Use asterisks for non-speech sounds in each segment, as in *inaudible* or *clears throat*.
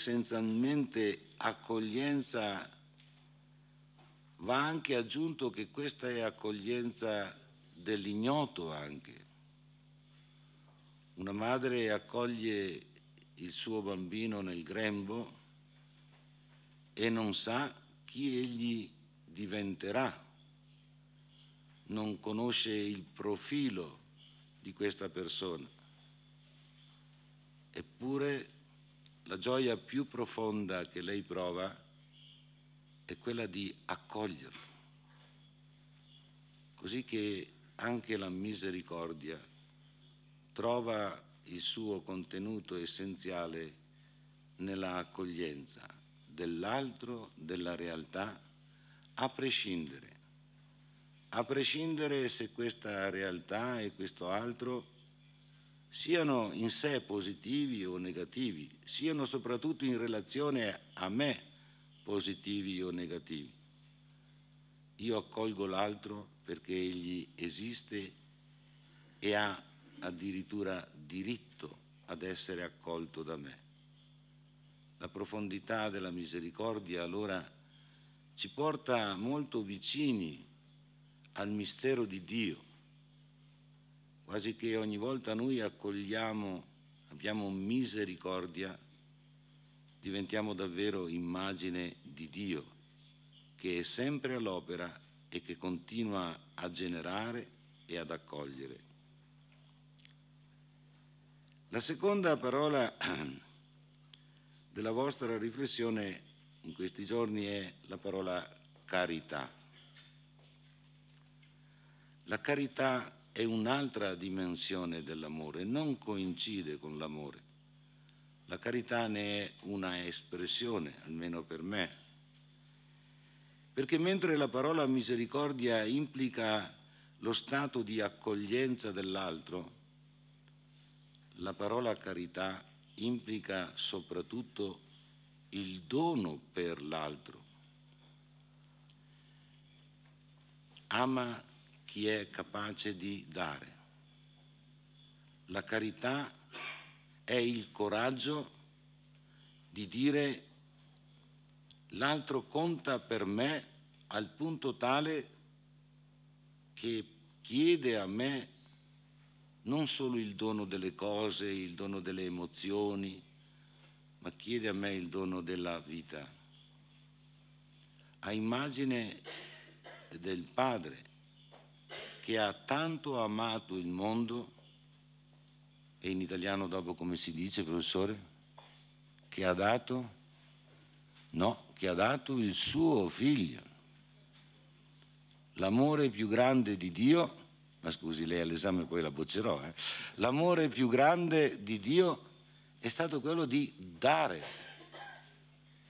essenzialmente accoglienza, va anche aggiunto che questa è accoglienza dell'ignoto anche. Una madre accoglie il suo bambino nel grembo e non sa chi egli diventerà, non conosce il profilo di questa persona. Eppure la gioia più profonda che lei prova è quella di accoglierlo, così che anche la misericordia trova il suo contenuto essenziale nella accoglienza dell'altro, della realtà, a prescindere, a prescindere se questa realtà e questo altro siano in sé positivi o negativi, siano soprattutto in relazione a me positivi o negativi. Io accolgo l'altro perché egli esiste e ha addirittura diritto ad essere accolto da me. La profondità della misericordia allora ci porta molto vicini al mistero di Dio quasi che ogni volta noi accogliamo, abbiamo misericordia, diventiamo davvero immagine di Dio, che è sempre all'opera e che continua a generare e ad accogliere. La seconda parola *clears throat* della vostra riflessione in questi giorni è la parola carità. La carità è un'altra dimensione dell'amore, non coincide con l'amore. La carità ne è una espressione, almeno per me, perché mentre la parola misericordia implica lo stato di accoglienza dell'altro, la parola carità implica soprattutto il dono per l'altro. Ama chi è capace di dare. La carità è il coraggio di dire l'altro conta per me al punto tale che chiede a me non solo il dono delle cose, il dono delle emozioni, ma chiede a me il dono della vita. A immagine del Padre che ha tanto amato il mondo, e in italiano dopo come si dice, professore? Che ha dato? No, che ha dato il suo figlio. L'amore più grande di Dio, ma scusi lei all'esame poi la boccerò, eh? l'amore più grande di Dio è stato quello di dare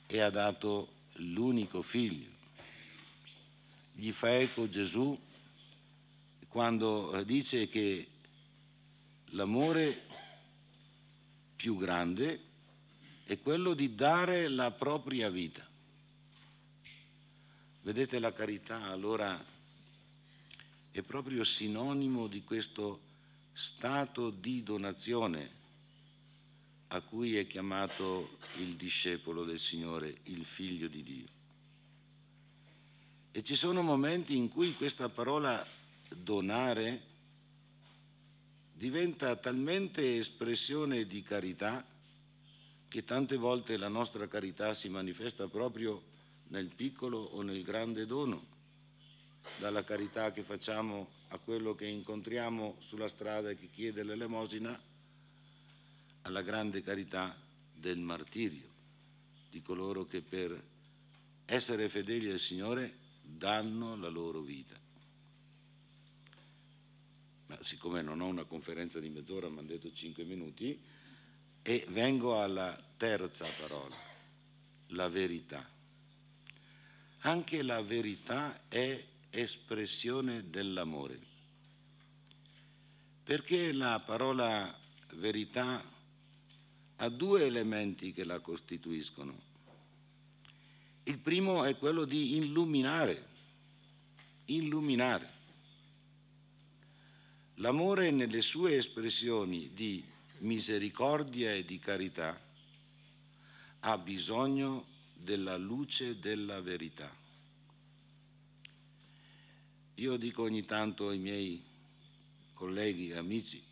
e ha dato l'unico figlio. Gli fa eco Gesù quando eh, dice che l'amore più grande è quello di dare la propria vita. Vedete la carità allora è proprio sinonimo di questo stato di donazione a cui è chiamato il discepolo del Signore, il figlio di Dio. E ci sono momenti in cui questa parola donare diventa talmente espressione di carità che tante volte la nostra carità si manifesta proprio nel piccolo o nel grande dono, dalla carità che facciamo a quello che incontriamo sulla strada e che chiede l'elemosina, alla grande carità del martirio, di coloro che per essere fedeli al Signore danno la loro vita siccome non ho una conferenza di mezz'ora, mi hanno detto cinque minuti, e vengo alla terza parola, la verità. Anche la verità è espressione dell'amore, perché la parola verità ha due elementi che la costituiscono. Il primo è quello di illuminare, illuminare L'amore nelle sue espressioni di misericordia e di carità ha bisogno della luce della verità. Io dico ogni tanto ai miei colleghi, e amici,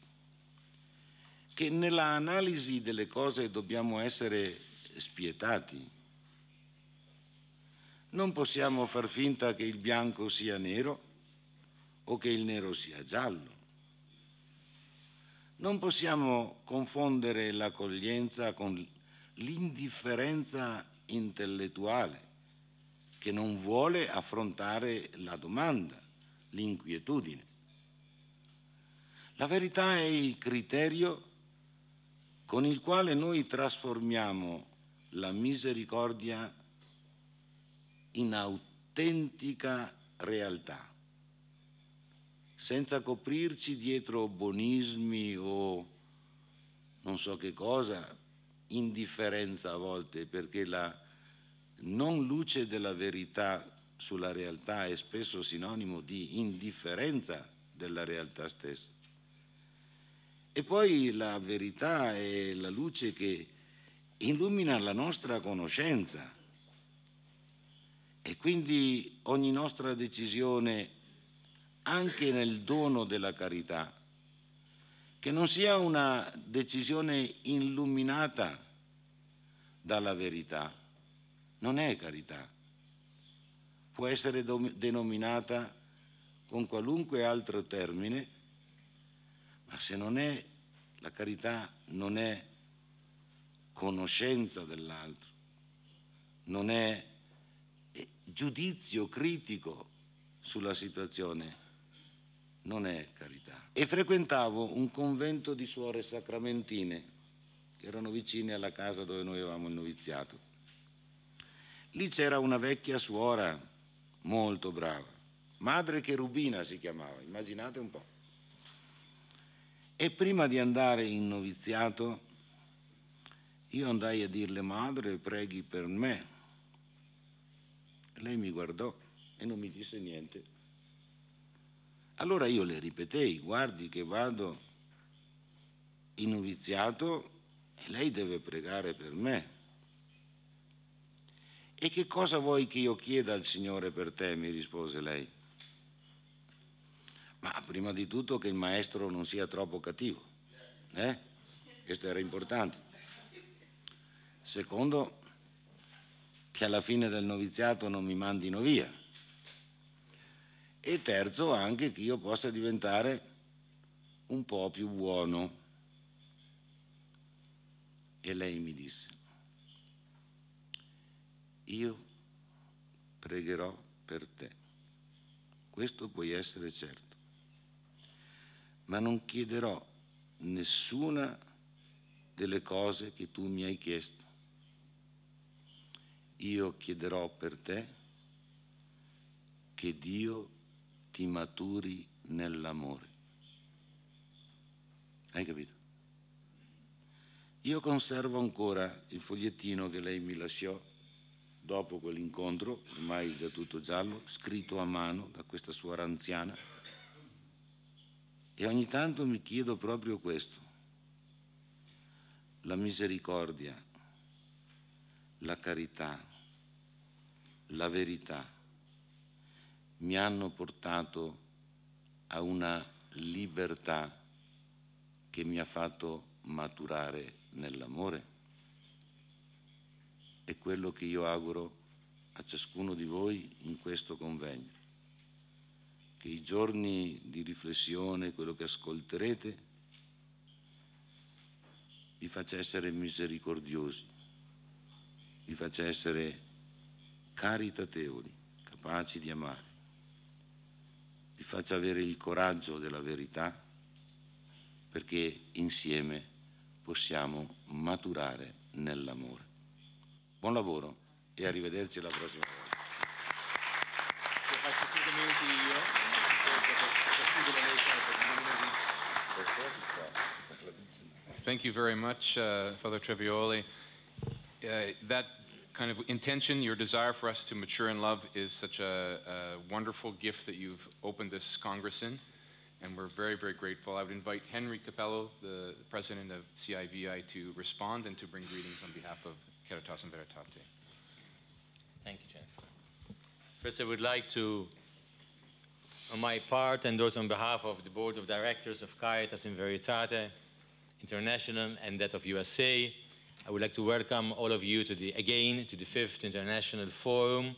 che nella analisi delle cose dobbiamo essere spietati. Non possiamo far finta che il bianco sia nero o che il nero sia giallo. Non possiamo confondere l'accoglienza con l'indifferenza intellettuale che non vuole affrontare la domanda, l'inquietudine. La verità è il criterio con il quale noi trasformiamo la misericordia in autentica realtà senza coprirci dietro bonismi o non so che cosa, indifferenza a volte, perché la non luce della verità sulla realtà è spesso sinonimo di indifferenza della realtà stessa. E poi la verità è la luce che illumina la nostra conoscenza e quindi ogni nostra decisione anche nel dono della carità, che non sia una decisione illuminata dalla verità, non è carità, può essere denominata con qualunque altro termine, ma se non è la carità non è conoscenza dell'altro, non è eh, giudizio critico sulla situazione, non è carità. E frequentavo un convento di suore sacramentine che erano vicine alla casa dove noi avevamo il noviziato. Lì c'era una vecchia suora molto brava, madre Cherubina si chiamava, immaginate un po'. E prima di andare in noviziato io andai a dirle madre preghi per me. Lei mi guardò e non mi disse niente allora io le ripetei, guardi che vado in noviziato e lei deve pregare per me. E che cosa vuoi che io chieda al Signore per te? mi rispose lei. Ma prima di tutto che il maestro non sia troppo cattivo. Eh? Questo era importante. Secondo, che alla fine del noviziato non mi mandino via e terzo anche che io possa diventare un po' più buono. E lei mi disse, io pregherò per te, questo puoi essere certo, ma non chiederò nessuna delle cose che tu mi hai chiesto. Io chiederò per te che Dio tutti maturi nell'amore. Hai capito? Io conservo ancora il fogliettino che lei mi lasciò dopo quell'incontro, ormai già tutto giallo, scritto a mano da questa suora anziana. E ogni tanto mi chiedo proprio questo, la misericordia, la carità, la verità mi hanno portato a una libertà che mi ha fatto maturare nell'amore. È quello che io auguro a ciascuno di voi in questo convegno, che i giorni di riflessione, quello che ascolterete, vi faccia essere misericordiosi, vi faccia essere caritatevoli, capaci di amare li faccia avere il coraggio della verità, perché insieme possiamo maturare nell'amore. Buon lavoro e arrivederci alla prossima volta. Thank you very much, uh, Father Trevioli. Uh, that kind of intention, your desire for us to mature in love is such a, a, wonderful gift that you've opened this Congress in, and we're very, very grateful. I would invite Henry Capello, the president of CIVI, to respond and to bring greetings on behalf of Caritas and Veritate. Thank you, Jeff. First, I would like to, on my part and also on behalf of the board of directors of Caritas in Veritate International and that of USA, I would like to welcome all of you to the, again to the fifth international forum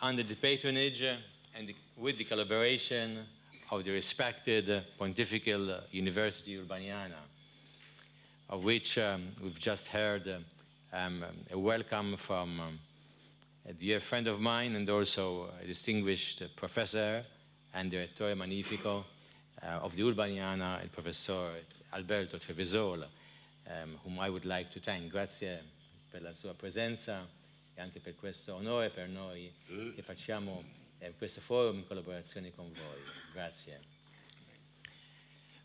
under the patronage and the, with the collaboration of the respected Pontifical University Urbaniana, of which um, we've just heard um, a welcome from um, a dear friend of mine and also a distinguished professor and direttore magnifico uh, of the Urbaniana, il professor Alberto Trevisola um, whom I would like to thank. Grazie per la sua presenza e anche per questo onore per noi eh. che facciamo eh, questo forum in collaborazione con voi. Grazie.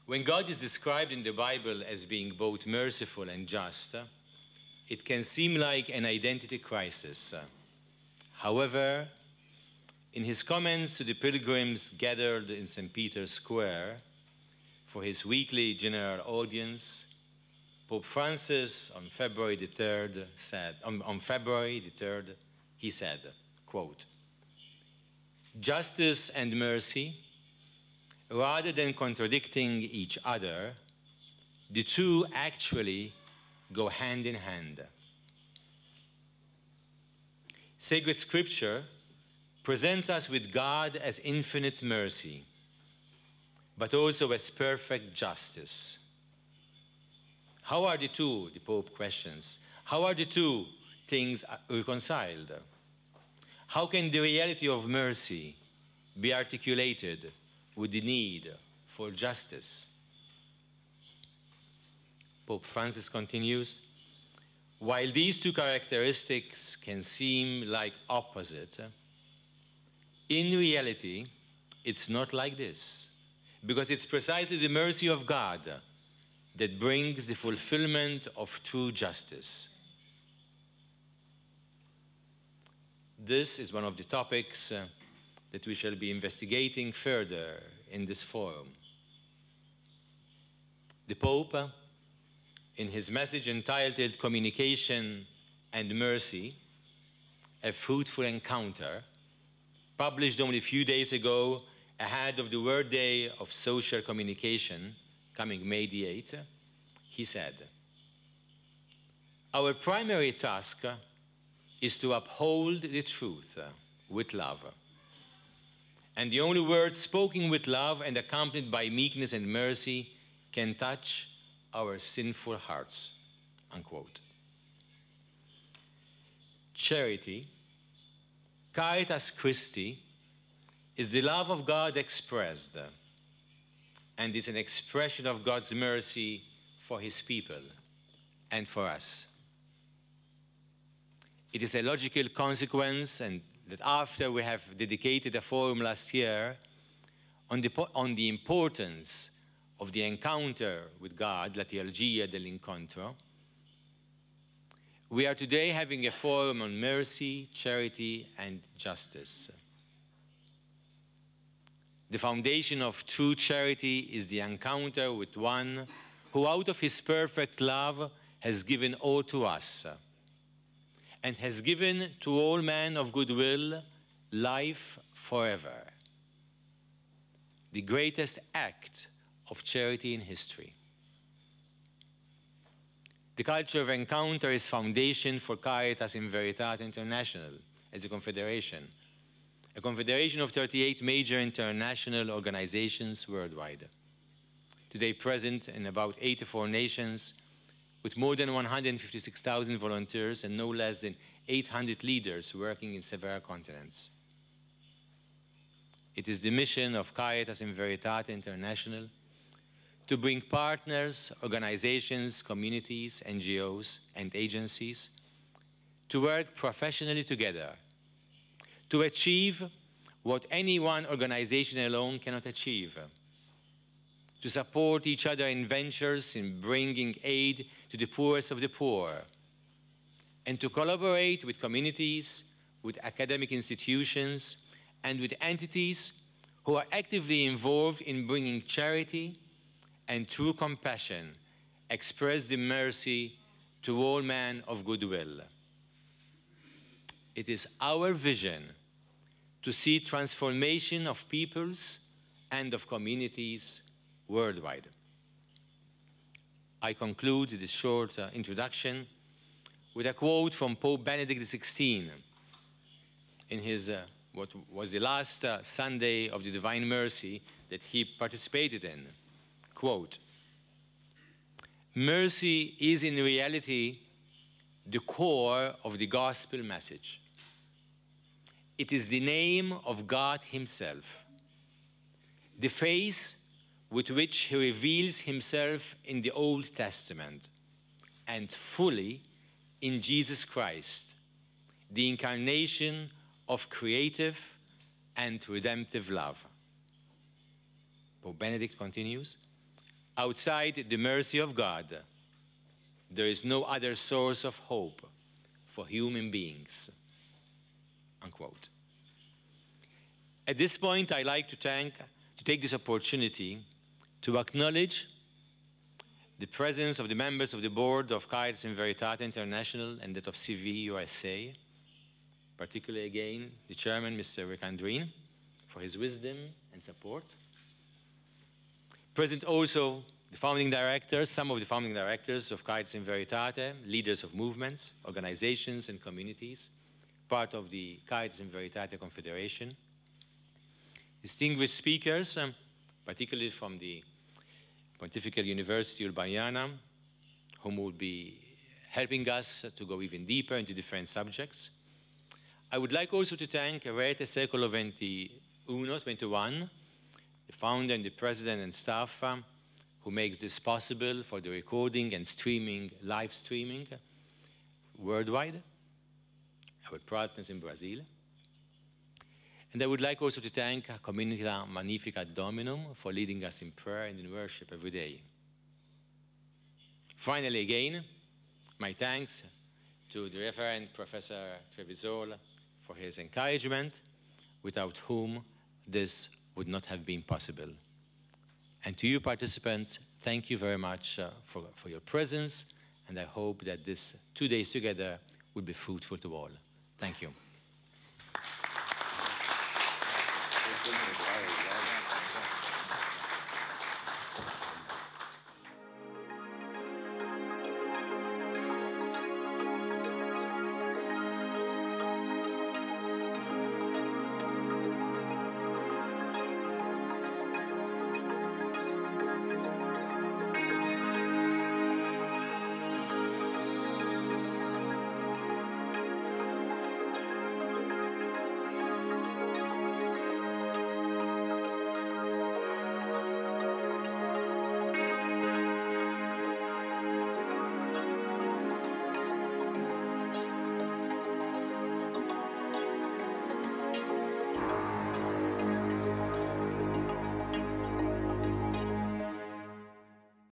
When God is described in the Bible as being both merciful and just, it can seem like an identity crisis. However, in his comments to the pilgrims gathered in St. Peter's Square for his weekly general audience, Pope Francis on February the 3rd said, on, on February the 3rd, he said, quote, justice and mercy, rather than contradicting each other, the two actually go hand in hand. Sacred Scripture presents us with God as infinite mercy, but also as perfect justice. How are the two, the Pope questions, how are the two things reconciled? How can the reality of mercy be articulated with the need for justice? Pope Francis continues, while these two characteristics can seem like opposite, in reality, it's not like this, because it's precisely the mercy of God that brings the fulfillment of true justice. This is one of the topics uh, that we shall be investigating further in this forum. The Pope, uh, in his message entitled Communication and Mercy, a Fruitful Encounter, published only a few days ago ahead of the World Day of Social Communication, coming May the 8th, he said, Our primary task is to uphold the truth with love. And the only word spoken with love and accompanied by meekness and mercy can touch our sinful hearts. Unquote. Charity, caritas Christi, is the love of God expressed and is an expression of God's mercy for his people and for us. It is a logical consequence and that after we have dedicated a forum last year on the, on the importance of the encounter with God, la teologia dell'incontro, we are today having a forum on mercy, charity, and justice. The foundation of true charity is the encounter with one who, out of his perfect love, has given all to us and has given to all men of goodwill life forever. The greatest act of charity in history. The culture of encounter is foundation for Caritas in Veritate International as a confederation a confederation of 38 major international organizations worldwide. Today present in about 84 nations, with more than 156,000 volunteers and no less than 800 leaders working in several continents. It is the mission of Caritas in Veritate International to bring partners, organizations, communities, NGOs, and agencies to work professionally together to achieve what any one organization alone cannot achieve, to support each other in ventures in bringing aid to the poorest of the poor, and to collaborate with communities, with academic institutions, and with entities who are actively involved in bringing charity and true compassion, express the mercy to all men of goodwill. It is our vision to see transformation of peoples and of communities worldwide. I conclude this short uh, introduction with a quote from Pope Benedict XVI in his, uh, what was the last uh, Sunday of the Divine Mercy that he participated in. Quote, Mercy is in reality the core of the gospel message. It is the name of God Himself, the face with which He reveals Himself in the Old Testament and fully in Jesus Christ, the incarnation of creative and redemptive love. Pope Benedict continues Outside the mercy of God, there is no other source of hope for human beings unquote. At this point, I like to thank, to take this opportunity to acknowledge the presence of the members of the board of Kites in Veritate International and that of CV USA, particularly again the chairman, Mr. Rick Andreen, for his wisdom and support. Present also the founding directors, some of the founding directors of Kites in Veritate, leaders of movements, organizations, and communities part of the Caritas in Veritate Confederation. Distinguished speakers, um, particularly from the Pontifical University Urbaniana, whom will be helping us to go even deeper into different subjects. I would like also to thank Rete Secolo 21, 21, the founder and the president and staff um, who makes this possible for the recording and streaming, live streaming worldwide our partners in Brazil. And I would like also to thank Comunita Magnifica Dominum for leading us in prayer and in worship every day. Finally, again, my thanks to the Reverend Professor Trevisol for his encouragement, without whom this would not have been possible. And to you participants, thank you very much uh, for, for your presence, and I hope that this two days together will be fruitful to all. Thank you.